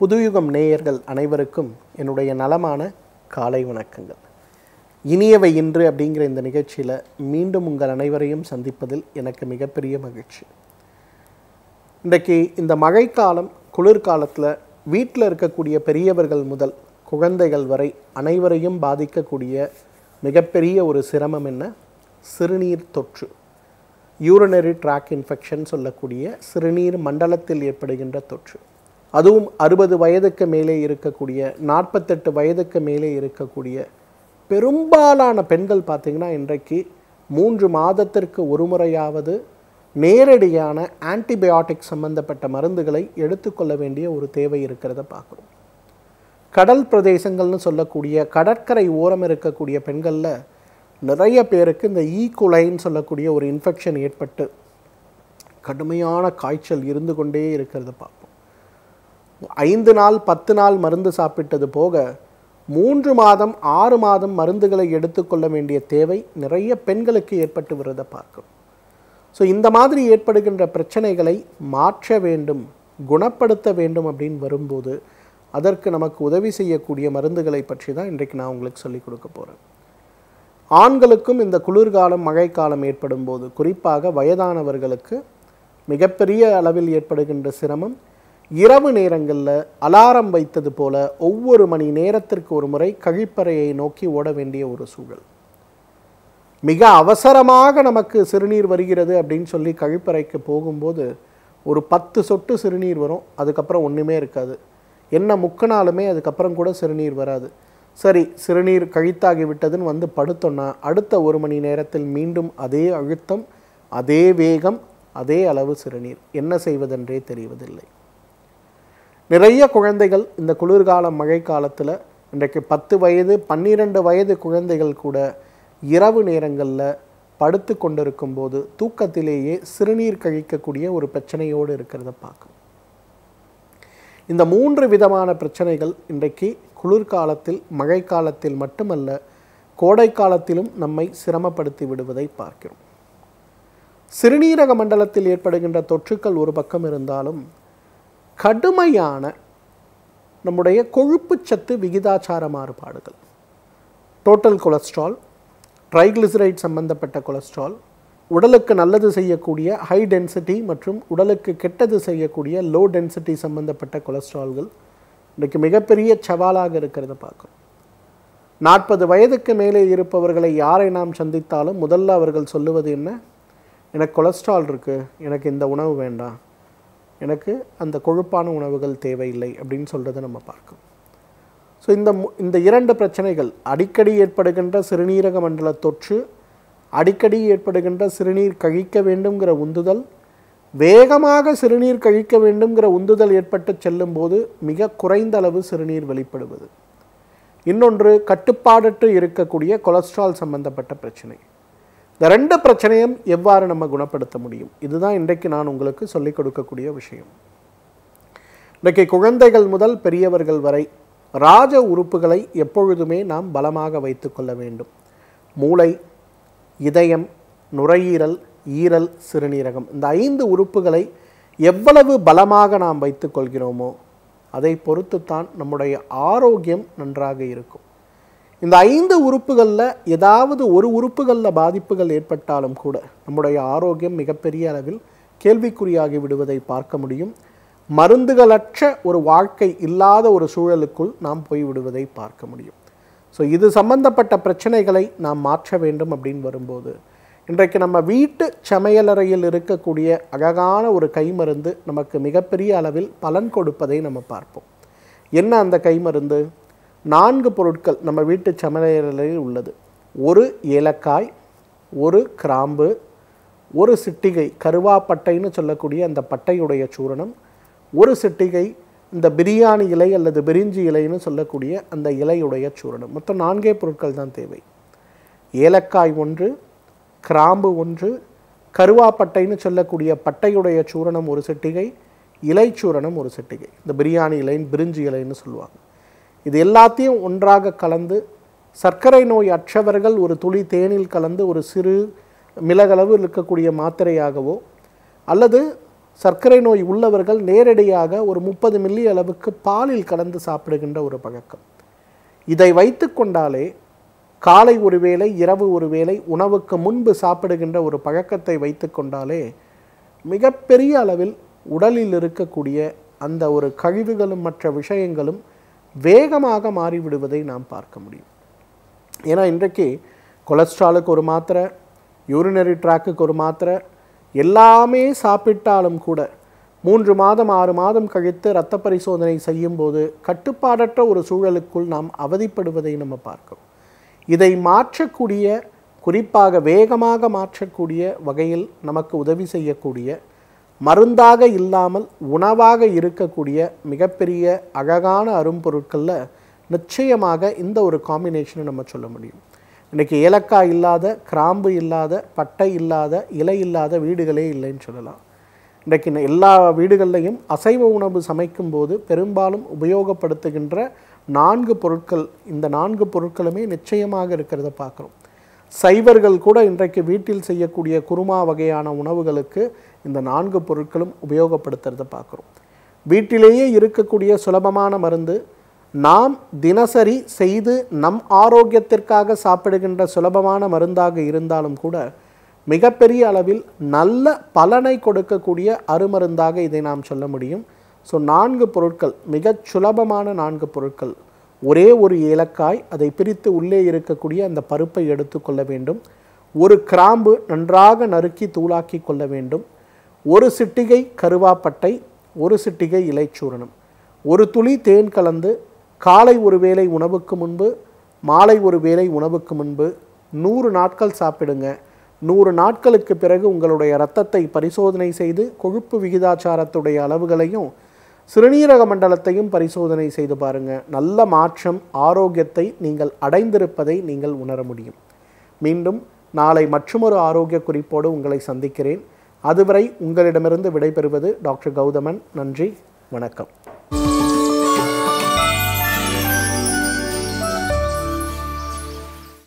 புதுயுகம் நேயர்கள் அனைவருக்கும் என்னுடைய நலமான காலை வணக்கங்கள் இனியவை இன்று அப்படிங்கிற இந்த நிகழ்ச்சியில் மீண்டும் உங்கள் அனைவரையும் சந்திப்பதில் எனக்கு மிகப்பெரிய மகிழ்ச்சி இன்றைக்கு இந்த மழைக்காலம் குளிர்காலத்தில் வீட்டில் இருக்கக்கூடிய பெரியவர்கள் முதல் குழந்தைகள் வரை அனைவரையும் பாதிக்கக்கூடிய மிகப்பெரிய ஒரு சிரமம் என்ன சிறுநீர் தொற்று யூரினரி ட்ராக் இன்ஃபெக்ஷன் சொல்லக்கூடிய சிறுநீர் மண்டலத்தில் ஏற்படுகின்ற தொற்று அதுவும் அறுபது வயதுக்கு மேலே இருக்கக்கூடிய நாற்பத்தெட்டு வயதுக்கு மேலே இருக்கக்கூடிய பெரும்பாலான பெண்கள் பார்த்திங்கன்னா இன்றைக்கு மூன்று மாதத்திற்கு ஒரு முறையாவது நேரடியான ஆன்டிபயாட்டிக் சம்பந்தப்பட்ட மருந்துகளை எடுத்துக்கொள்ள வேண்டிய ஒரு தேவை இருக்கிறத பார்க்குறோம் கடல் பிரதேசங்கள்னு சொல்லக்கூடிய கடற்கரை ஓரம் இருக்கக்கூடிய பெண்களில் நிறைய பேருக்கு இந்த ஈக்குலைன்னு e. சொல்லக்கூடிய ஒரு இன்ஃபெக்ஷன் ஏற்பட்டு கடுமையான காய்ச்சல் இருந்து கொண்டே இருக்கிறத பார்ப்போம் ஐந்து நாள் பத்து நாள் மருந்து சாப்பிட்டது போக மூன்று மாதம் ஆறு மாதம் மருந்துகளை எடுத்துக்கொள்ள வேண்டிய தேவை நிறைய பெண்களுக்கு ஏற்பட்டு வருவதை பார்க்கும் ஸோ இந்த மாதிரி ஏற்படுகின்ற பிரச்சனைகளை மாற்ற வேண்டும் குணப்படுத்த வேண்டும் அப்படின்னு வரும்போது அதற்கு நமக்கு உதவி செய்யக்கூடிய மருந்துகளை பற்றி தான் இன்றைக்கு நான் உங்களுக்கு சொல்லிக் கொடுக்க போகிறேன் ஆண்களுக்கும் இந்த குளிர்காலம் மழைக்காலம் ஏற்படும் போது குறிப்பாக வயதானவர்களுக்கு மிகப்பெரிய அளவில் ஏற்படுகின்ற சிரமம் இரவு நேரங்களில் அலாரம் வைத்தது போல ஒவ்வொரு மணி நேரத்திற்கு ஒரு முறை கழிப்பறையை நோக்கி ஓட வேண்டிய ஒரு சூழல் மிக அவசரமாக நமக்கு சிறுநீர் வருகிறது அப்படின்னு சொல்லி கழிப்பறைக்கு போகும்போது ஒரு பத்து சொட்டு சிறுநீர் வரும் அதுக்கப்புறம் ஒன்றுமே இருக்காது என்ன முக்கினாலுமே அதுக்கப்புறம் கூட சிறுநீர் வராது சரி சிறுநீர் கழித்தாகி விட்டதுன்னு வந்து படுத்தோன்னா அடுத்த ஒரு மணி நேரத்தில் மீண்டும் அதே அழுத்தம் அதே வேகம் அதே அளவு சிறுநீர் என்ன செய்வதென்றே தெரிவதில்லை நிறைய குழந்தைகள் இந்த குளிர்கால மழை காலத்தில் இன்றைக்கு பத்து வயது பன்னிரண்டு வயது குழந்தைகள் கூட இரவு நேரங்களில் படுத்து கொண்டிருக்கும் போது தூக்கத்திலேயே சிறுநீர் கழிக்கக்கூடிய ஒரு பிரச்சனையோடு இருக்கிறத பார்க்கும் இந்த மூன்று விதமான பிரச்சனைகள் இன்றைக்கு குளிர்காலத்தில் மழை காலத்தில் மட்டுமல்ல கோடை காலத்திலும் நம்மை சிரமப்படுத்தி விடுவதை பார்க்கிறோம் சிறுநீரக மண்டலத்தில் ஏற்படுகின்ற தொற்றுக்கள் ஒரு பக்கம் இருந்தாலும் கடுமையான நம்முடைய சத்து விகிதாச்சார மாறுபாடுகள் டோட்டல் கொலஸ்ட்ரால் ட்ரைக்ளிசரைட் சம்பந்தப்பட்ட கொலஸ்ட்ரால் உடலுக்கு நல்லது செய்யக்கூடிய ஹை டென்சிட்டி மற்றும் உடலுக்கு கெட்டது செய்யக்கூடிய லோ டென்சிட்டி சம்பந்தப்பட்ட கொலஸ்ட்ரால்கள் இன்றைக்கு மிகப்பெரிய சவாலாக இருக்கிறத பார்க்கும் நாற்பது வயதுக்கு மேலே இருப்பவர்களை யாரை நாம் சந்தித்தாலும் முதல்ல அவர்கள் சொல்லுவது என்ன எனக்கு கொலஸ்ட்ரால் இருக்குது எனக்கு இந்த உணவு வேண்டாம் எனக்கு அந்த கொழுப்பான உணவுகள் தேவையில்லை அப்படின்னு சொல்கிறத நம்ம பார்க்கணும் ஸோ இந்த இந்த இரண்டு பிரச்சனைகள் அடிக்கடி ஏற்படுகின்ற சிறுநீரக மண்டல தொற்று அடிக்கடி ஏற்படுகின்ற சிறுநீர் கழிக்க வேண்டுங்கிற உந்துதல் வேகமாக சிறுநீர் கழிக்க வேண்டுங்கிற உந்துதல் ஏற்பட்டு செல்லும்போது மிக குறைந்த அளவு சிறுநீர் வெளிப்படுவது இன்னொன்று கட்டுப்பாடற்று இருக்கக்கூடிய கொலஸ்ட்ரால் சம்பந்தப்பட்ட பிரச்சனை இந்த ரெண்டு பிரச்சனையும் எவ்வாறு நம்ம குணப்படுத்த முடியும் இதுதான் இன்றைக்கு நான் உங்களுக்கு சொல்லிக் கொடுக்கக்கூடிய விஷயம் இன்றைக்கு குழந்தைகள் முதல் பெரியவர்கள் வரை ராஜ உறுப்புகளை எப்பொழுதுமே நாம் பலமாக வைத்து கொள்ள வேண்டும் மூளை இதயம் நுரையீரல் ஈரல் சிறுநீரகம் இந்த ஐந்து உறுப்புகளை எவ்வளவு பலமாக நாம் வைத்துக்கொள்கிறோமோ அதை பொறுத்துத்தான் நம்முடைய ஆரோக்கியம் நன்றாக இருக்கும் இந்த ஐந்து உறுப்புகளில் ஏதாவது ஒரு உறுப்புகளில் பாதிப்புகள் ஏற்பட்டாலும் கூட நம்முடைய ஆரோக்கியம் மிகப்பெரிய அளவில் கேள்விக்குறியாகி விடுவதை பார்க்க முடியும் மருந்துகளற்ற ஒரு வாழ்க்கை இல்லாத ஒரு சூழலுக்குள் நாம் போய்விடுவதை பார்க்க முடியும் ஸோ இது சம்பந்தப்பட்ட பிரச்சனைகளை நாம் மாற்ற வேண்டும் அப்படின்னு வரும்போது இன்றைக்கு நம்ம வீட்டு சமையலறையில் இருக்கக்கூடிய அழகான ஒரு கைமருந்து நமக்கு மிகப்பெரிய அளவில் பலன் கொடுப்பதை நம்ம பார்ப்போம் என்ன அந்த கைமருந்து நான்கு பொருட்கள் நம்ம வீட்டு சமையலில் உள்ளது ஒரு ஏலக்காய் ஒரு கிராம்பு ஒரு சிட்டிகை கருவாப்பட்டைன்னு சொல்லக்கூடிய அந்த பட்டையுடைய சூரணம் ஒரு சிட்டிகை இந்த பிரியாணி இலை அல்லது பிரிஞ்சி இலைன்னு சொல்லக்கூடிய அந்த இலையுடைய சூரணம் மொத்தம் நான்கே பொருட்கள் தான் தேவை ஏலக்காய் ஒன்று கிராம்பு ஒன்று கருவாப்பட்டைன்னு சொல்லக்கூடிய பட்டையுடைய சூரணம் ஒரு சிட்டிகை இலைச்சூரணம் ஒரு சிட்டிகை இந்த பிரியாணி இலைன்னு பிரிஞ்சி இலைன்னு சொல்லுவாங்க இது எல்லாத்தையும் ஒன்றாக கலந்து சர்க்கரை நோய் அற்றவர்கள் ஒரு துளி தேனில் கலந்து ஒரு சிறு மிளகளவு இருக்கக்கூடிய மாத்திரையாகவோ அல்லது சர்க்கரை நோய் உள்ளவர்கள் நேரடியாக ஒரு முப்பது மில்லி அளவுக்கு பாலில் கலந்து சாப்பிடுகின்ற ஒரு பழக்கம் இதை வைத்து கொண்டாலே காலை ஒரு வேளை இரவு ஒரு வேளை உணவுக்கு முன்பு சாப்பிடுகின்ற ஒரு பழக்கத்தை வைத்து கொண்டாலே மிகப்பெரிய அளவில் உடலில் இருக்கக்கூடிய அந்த ஒரு கழிவுகளும் மற்ற விஷயங்களும் வேகமாக மாறிவிடுவதை நாம் பார்க்க முடியும் ஏன்னா இன்றைக்கு கொலஸ்ட்ராலுக்கு ஒரு மாத்திரை யூரினரி ட்ராக்குக்கு ஒரு மாத்திரை எல்லாமே சாப்பிட்டாலும் கூட மூன்று மாதம் ஆறு மாதம் கழித்து இரத்த பரிசோதனை செய்யும்போது கட்டுப்பாடற்ற ஒரு சூழலுக்குள் நாம் அவதிப்படுவதை நம்ம பார்க்கிறோம் இதை மாற்றக்கூடிய குறிப்பாக வேகமாக மாற்றக்கூடிய வகையில் நமக்கு உதவி செய்யக்கூடிய மருந்தாக இல்லாமல் உணவாக இருக்கக்கூடிய மிகப்பெரிய அழகான அரும்பொருட்களில் நிச்சயமாக இந்த ஒரு காம்பினேஷனை நம்ம சொல்ல முடியும் இன்றைக்கி ஏலக்காய் இல்லாத கிராம்பு இல்லாத பட்டை இல்லாத இலை இல்லாத வீடுகளே இல்லைன்னு சொல்லலாம் இன்றைக்கு எல்லா வீடுகள்லையும் அசைவ உணவு சமைக்கும் போது பெரும்பாலும் உபயோகப்படுத்துகின்ற நான்கு பொருட்கள் இந்த நான்கு பொருட்களுமே நிச்சயமாக இருக்கிறத பார்க்குறோம் சைவர்கள் கூட இன்றைக்கு வீட்டில் செய்யக்கூடிய குருமா வகையான உணவுகளுக்கு இந்த நான்கு பொருட்களும் உபயோகப்படுத்துறத பார்க்குறோம் வீட்டிலேயே இருக்கக்கூடிய சுலபமான மருந்து நாம் தினசரி செய்து நம் ஆரோக்கியத்திற்காக சாப்பிடுகின்ற சுலபமான மருந்தாக இருந்தாலும் கூட மிகப்பெரிய அளவில் நல்ல பலனை கொடுக்கக்கூடிய அருமருந்தாக இதை நாம் சொல்ல முடியும் ஸோ நான்கு பொருட்கள் மிகச் சுலபமான நான்கு பொருட்கள் ஒரே ஒரு ஏலக்காய் அதை பிரித்து உள்ளே இருக்கக்கூடிய அந்த பருப்பை எடுத்துக்கொள்ள வேண்டும் ஒரு கிராம்பு நன்றாக நறுக்கி தூளாக்கி கொள்ள வேண்டும் ஒரு சிட்டிகை கருவாப்பட்டை ஒரு சிட்டிகை இலைச்சூரணம் ஒரு துளி தேன் கலந்து காலை ஒரு வேளை உணவுக்கு முன்பு மாலை ஒரு வேளை உணவுக்கு முன்பு நூறு நாட்கள் சாப்பிடுங்க நூறு நாட்களுக்கு பிறகு உங்களுடைய இரத்தத்தை பரிசோதனை செய்து கொழுப்பு விகிதாச்சாரத்துடைய அளவுகளையும் சிறுநீரக மண்டலத்தையும் பரிசோதனை செய்து பாருங்கள் நல்ல மாற்றம் ஆரோக்கியத்தை நீங்கள் அடைந்திருப்பதை நீங்கள் உணர முடியும் மீண்டும் நாளை மற்றொரு ஆரோக்கிய குறிப்போடு உங்களை சந்திக்கிறேன் அதுவரை உங்களிடமிருந்து விடைபெறுவது டாக்டர் கௌதமன் நன்றி வணக்கம்